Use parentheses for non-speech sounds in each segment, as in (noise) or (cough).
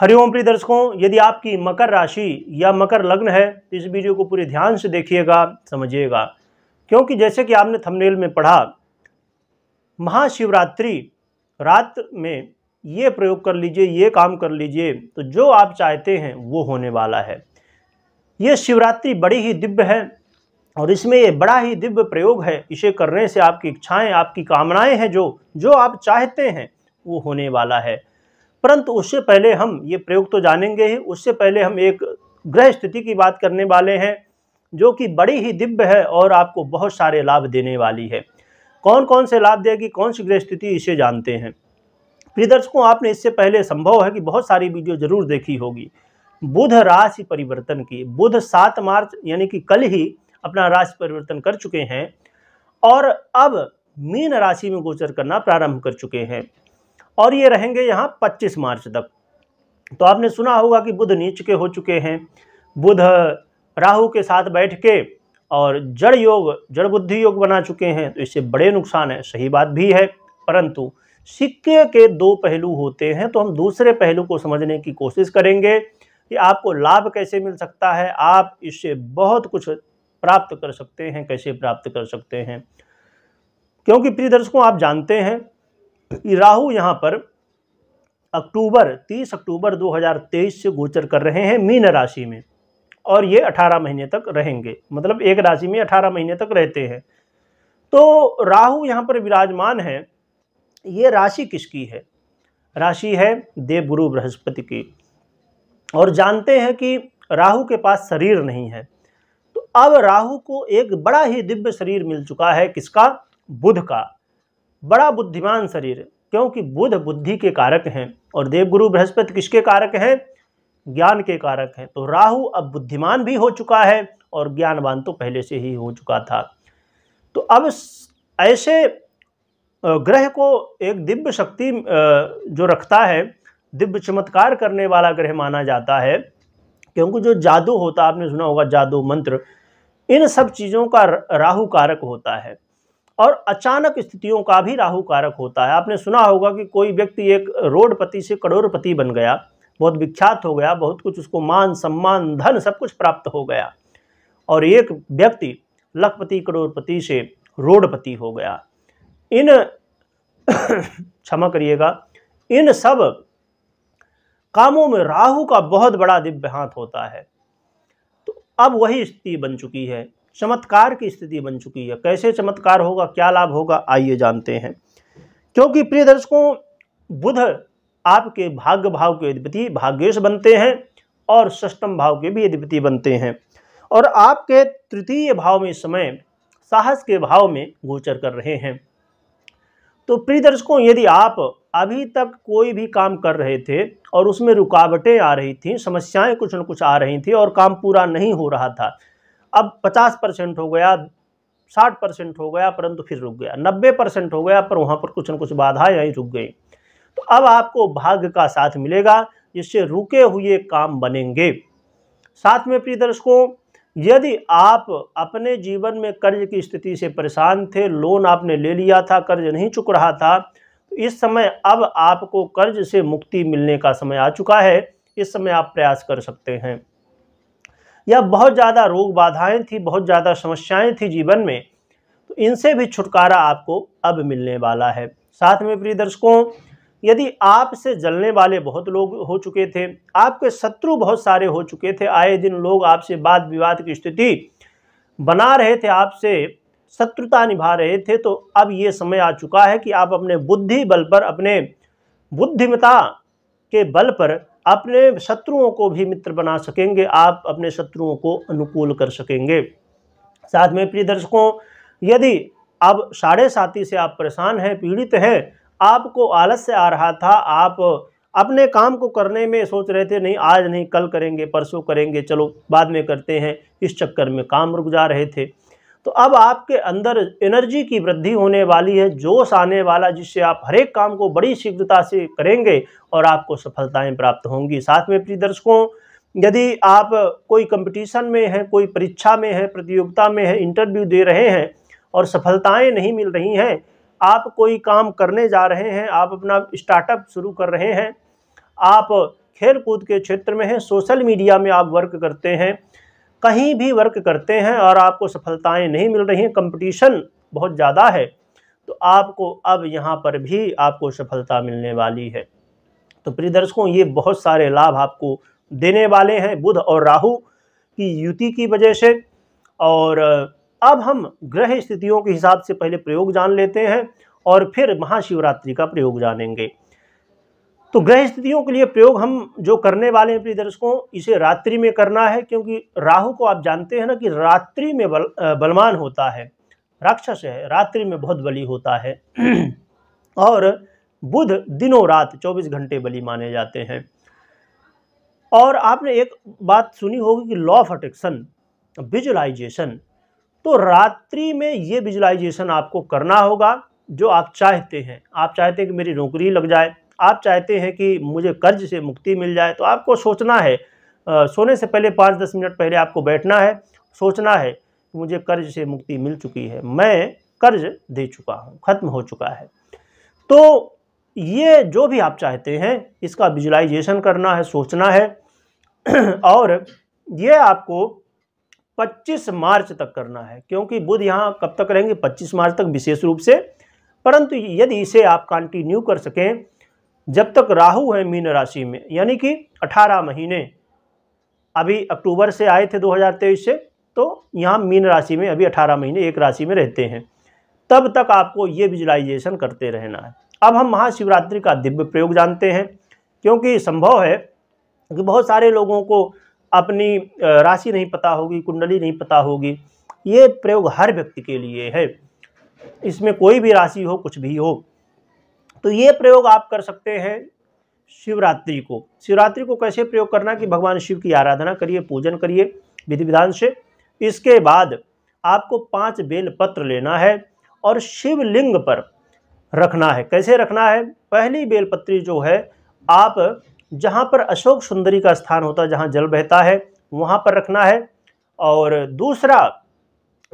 हरिओम प्रिय दर्शकों यदि आपकी मकर राशि या मकर लग्न है तो इस वीडियो को पूरे ध्यान से देखिएगा समझिएगा क्योंकि जैसे कि आपने थंबनेल में पढ़ा महाशिवरात्रि रात में ये प्रयोग कर लीजिए ये काम कर लीजिए तो जो आप चाहते हैं वो होने वाला है ये शिवरात्रि बड़ी ही दिव्य है और इसमें ये बड़ा ही दिव्य प्रयोग है इसे करने से आपकी इच्छाएं आपकी कामनाएं हैं जो जो आप चाहते हैं वो होने वाला है परंतु उससे पहले हम ये प्रयोग तो जानेंगे ही उससे पहले हम एक ग्रह स्थिति की बात करने वाले हैं जो कि बड़ी ही दिव्य है और आपको बहुत सारे लाभ देने वाली है कौन कौन से लाभ देगी कौन सी ग्रह स्थिति इसे जानते हैं प्रिय दर्शकों आपने इससे पहले संभव है कि बहुत सारी वीडियो जरूर देखी होगी बुध राशि परिवर्तन की बुध सात मार्च यानी कि कल ही अपना राशि परिवर्तन कर चुके हैं और अब मीन राशि में गोचर करना प्रारंभ कर चुके हैं और ये रहेंगे यहाँ पच्चीस मार्च तक तो आपने सुना होगा कि बुध नीच के हो चुके हैं बुध राहु के साथ बैठ के और जड़ योग जड़ बुद्धि योग बना चुके हैं तो इससे बड़े नुकसान है सही बात भी है परंतु सिक्के के दो पहलू होते हैं तो हम दूसरे पहलू को समझने की कोशिश करेंगे कि आपको लाभ कैसे मिल सकता है आप इससे बहुत कुछ प्राप्त कर सकते हैं कैसे प्राप्त कर सकते हैं क्योंकि प्रिय दर्शकों आप जानते हैं राहु यहाँ पर अक्टूबर 30 अक्टूबर 2023 से गोचर कर रहे हैं मीन राशि में और ये 18 महीने तक रहेंगे मतलब एक राशि में 18 महीने तक रहते हैं तो राहु यहाँ पर विराजमान है ये राशि किसकी है राशि है देव गुरु बृहस्पति की और जानते हैं कि राहु के पास शरीर नहीं है तो अब राहु को एक बड़ा ही दिव्य शरीर मिल चुका है किसका बुध का बड़ा बुद्धिमान शरीर क्योंकि बुध बुद्धि के कारक हैं और देवगुरु बृहस्पति किसके कारक हैं ज्ञान के कारक हैं तो राहु अब बुद्धिमान भी हो चुका है और ज्ञानवान तो पहले से ही हो चुका था तो अब ऐसे ग्रह को एक दिव्य शक्ति जो रखता है दिव्य चमत्कार करने वाला ग्रह माना जाता है क्योंकि जो जादू होता है आपने सुना होगा जादू मंत्र इन सब चीज़ों का राहु कारक होता है और अचानक स्थितियों का भी राहु कारक होता है आपने सुना होगा कि कोई व्यक्ति एक रोडपति से करोड़पति बन गया बहुत विख्यात हो गया बहुत कुछ उसको मान सम्मान धन सब कुछ प्राप्त हो गया और एक व्यक्ति लखपति करोड़पति से रोडपति हो गया इन (coughs) क्षमा करिएगा इन सब कामों में राहु का बहुत बड़ा दिव्य हाथ होता है तो अब वही स्थिति बन चुकी है चमत्कार की स्थिति बन चुकी है कैसे चमत्कार होगा क्या लाभ होगा आइए जानते हैं क्योंकि प्रिय दर्शकों बुध आपके भाग्य भाव के अधिपति भाग्येश बनते हैं और सष्टम भाव के भी अधिपति बनते हैं और आपके तृतीय भाव में समय साहस के भाव में गोचर कर रहे हैं तो प्रिय दर्शकों यदि आप अभी तक कोई भी काम कर रहे थे और उसमें रुकावटें आ रही थी समस्याएं कुछ न कुछ आ रही थी और काम पूरा नहीं हो रहा था अब पचास परसेंट हो गया साठ परसेंट हो गया परंतु फिर रुक गया नब्बे परसेंट हो गया पर वहाँ पर कुछ न कुछ बाधाएं यहीं रुक गई तो अब आपको भाग्य का साथ मिलेगा जिससे रुके हुए काम बनेंगे साथ में प्रिय दर्शकों यदि आप अपने जीवन में कर्ज की स्थिति से परेशान थे लोन आपने ले लिया था कर्ज नहीं चुक रहा था तो इस समय अब आपको कर्ज से मुक्ति मिलने का समय आ चुका है इस समय आप प्रयास कर सकते हैं या बहुत ज़्यादा रोग बाधाएं थी बहुत ज़्यादा समस्याएं थी जीवन में तो इनसे भी छुटकारा आपको अब मिलने वाला है साथ में प्रिय दर्शकों यदि आपसे जलने वाले बहुत लोग हो चुके थे आपके शत्रु बहुत सारे हो चुके थे आए दिन लोग आपसे वाद विवाद की स्थिति बना रहे थे आपसे शत्रुता निभा रहे थे तो अब ये समय आ चुका है कि आप अपने बुद्धि बल पर अपने बुद्धिमता के बल पर अपने शत्रुओं को भी मित्र बना सकेंगे आप अपने शत्रुओं को अनुकूल कर सकेंगे साथ में प्रिय दर्शकों यदि अब साढ़े साथी से आप परेशान हैं पीड़ित हैं आपको आलस से आ रहा था आप अपने काम को करने में सोच रहे थे नहीं आज नहीं कल करेंगे परसों करेंगे चलो बाद में करते हैं इस चक्कर में काम रुक जा रहे थे तो अब आपके अंदर एनर्जी की वृद्धि होने वाली है जोश आने वाला जिससे आप हरेक काम को बड़ी शीघ्रता से करेंगे और आपको सफलताएं प्राप्त होंगी साथ में प्रिय दर्शकों यदि आप कोई कंपटीशन में हैं कोई परीक्षा में है प्रतियोगिता में है इंटरव्यू दे रहे हैं और सफलताएं नहीं मिल रही हैं आप कोई काम करने जा रहे हैं आप अपना स्टार्टअप शुरू कर रहे हैं आप खेल कूद के क्षेत्र में हैं सोशल मीडिया में आप वर्क करते हैं कहीं भी वर्क करते हैं और आपको सफलताएं नहीं मिल रही हैं कंपटीशन बहुत ज़्यादा है तो आपको अब यहाँ पर भी आपको सफलता मिलने वाली है तो प्रिय दर्शकों ये बहुत सारे लाभ आपको देने वाले हैं बुध और राहु की युति की वजह से और अब हम ग्रह स्थितियों के हिसाब से पहले प्रयोग जान लेते हैं और फिर महाशिवरात्रि का प्रयोग जानेंगे तो ग्रह स्थितियों के लिए प्रयोग हम जो करने वाले हैं प्रिय दर्शकों इसे रात्रि में करना है क्योंकि राहु को आप जानते हैं ना कि रात्रि में बल, बलवान होता है राक्षस है रात्रि में बहुत बली होता है (clears throat) और बुध दिनों रात 24 घंटे बली माने जाते हैं और आपने एक बात सुनी होगी कि लॉ ऑफ अट्रैक्शन विजुलाइजेशन तो रात्रि में ये विजुलाइजेशन आपको करना होगा जो आप चाहते हैं आप चाहते हैं कि मेरी नौकरी लग जाए आप चाहते हैं कि मुझे कर्ज से मुक्ति मिल जाए तो आपको सोचना है आ, सोने से पहले पाँच दस मिनट पहले आपको बैठना है सोचना है कि मुझे कर्ज से मुक्ति मिल चुकी है मैं कर्ज दे चुका हूँ खत्म हो चुका है तो ये जो भी आप चाहते हैं इसका विजुलाइजेशन करना है सोचना है (clears throat) और ये आपको 25 मार्च तक करना है क्योंकि बुध यहाँ कब तक रहेंगे 25 मार्च तक विशेष रूप से परंतु यदि इसे आप कंटिन्यू कर सकें जब तक राहु है मीन राशि में यानी कि 18 महीने अभी अक्टूबर से आए थे 2023 से तो यहाँ मीन राशि में अभी 18 महीने एक राशि में रहते हैं तब तक आपको ये विजुलाइजेशन करते रहना है अब हम महाशिवरात्रि का दिव्य प्रयोग जानते हैं क्योंकि संभव है कि बहुत सारे लोगों को अपनी राशि नहीं पता होगी कुंडली नहीं पता होगी ये प्रयोग हर व्यक्ति के लिए है इसमें कोई भी राशि हो कुछ भी हो तो ये प्रयोग आप कर सकते हैं शिवरात्रि को शिवरात्रि को कैसे प्रयोग करना कि भगवान शिव की आराधना करिए पूजन करिए विधि विधान से इसके बाद आपको पांच बेल पत्र लेना है और शिवलिंग पर रखना है कैसे रखना है पहली बेलपत्री जो है आप जहाँ पर अशोक सुंदरी का स्थान होता है जहाँ जल बहता है वहाँ पर रखना है और दूसरा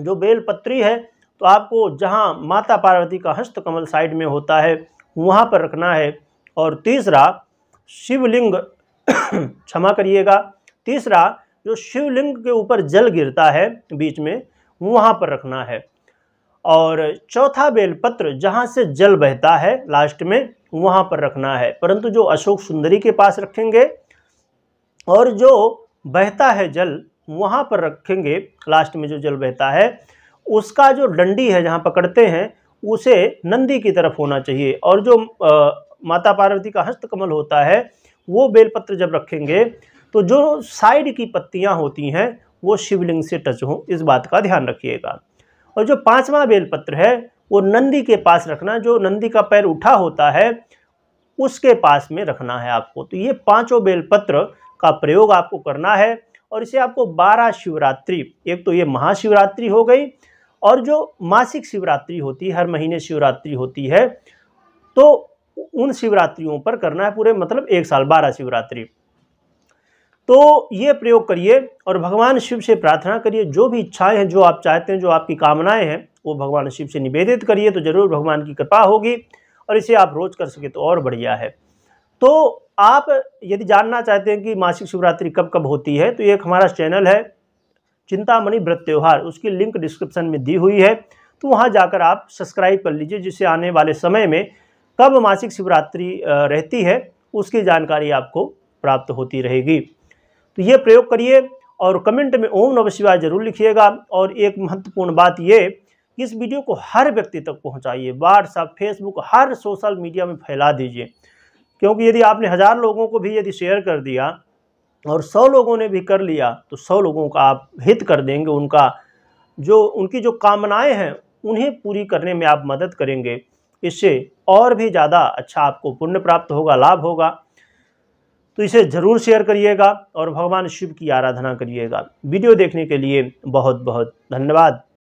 जो बेलपत्री है तो आपको जहाँ माता पार्वती का हस्त कमल साइड में होता है वहाँ पर रखना है और तीसरा शिवलिंग (coughs) क्षमा करिएगा तीसरा जो शिवलिंग के ऊपर जल गिरता है बीच में वहाँ पर रखना है और चौथा बेलपत्र जहाँ से जल बहता है लास्ट में वहाँ पर रखना है परंतु जो अशोक सुंदरी के पास रखेंगे और जो बहता है जल वहाँ पर रखेंगे लास्ट में जो जल बहता है उसका जो डंडी है जहाँ पकड़ते हैं उसे नंदी की तरफ होना चाहिए और जो आ, माता पार्वती का हस्तकमल होता है वो बेलपत्र जब रखेंगे तो जो साइड की पत्तियाँ होती हैं वो शिवलिंग से टच हों इस बात का ध्यान रखिएगा और जो पांचवा बेलपत्र है वो नंदी के पास रखना जो नंदी का पैर उठा होता है उसके पास में रखना है आपको तो ये पाँचों बेलपत्र का प्रयोग आपको करना है और इसे आपको बारह शिवरात्रि एक तो ये महाशिवरात्रि हो गई और जो मासिक शिवरात्रि होती है हर महीने शिवरात्रि होती है तो उन शिवरात्रियों पर करना है पूरे मतलब एक साल बारह शिवरात्रि तो ये प्रयोग करिए और भगवान शिव से प्रार्थना करिए जो भी इच्छाएं हैं जो आप चाहते हैं जो आपकी कामनाएं हैं वो भगवान शिव से निवेदित करिए तो ज़रूर भगवान की कृपा होगी और इसे आप रोज़ कर सके तो और बढ़िया है तो आप यदि जानना चाहते हैं कि मासिक शिवरात्रि कब कब होती है तो एक हमारा चैनल है चिंतामणि व्रत त्यौहार उसकी लिंक डिस्क्रिप्शन में दी हुई है तो वहाँ जाकर आप सब्सक्राइब कर लीजिए जिससे आने वाले समय में कब मासिक शिवरात्रि रहती है उसकी जानकारी आपको प्राप्त होती रहेगी तो ये प्रयोग करिए और कमेंट में ओम नव शिवाय जरूर लिखिएगा और एक महत्वपूर्ण बात ये कि इस वीडियो को हर व्यक्ति तक पहुंचाइए व्हाट्सअप फेसबुक हर सोशल मीडिया में फैला दीजिए क्योंकि यदि आपने हज़ार लोगों को भी यदि शेयर कर दिया और सौ लोगों ने भी कर लिया तो सौ लोगों का आप हित कर देंगे उनका जो उनकी जो कामनाएं हैं उन्हें पूरी करने में आप मदद करेंगे इससे और भी ज़्यादा अच्छा आपको पुण्य प्राप्त होगा लाभ होगा तो इसे ज़रूर शेयर करिएगा और भगवान शिव की आराधना करिएगा वीडियो देखने के लिए बहुत बहुत धन्यवाद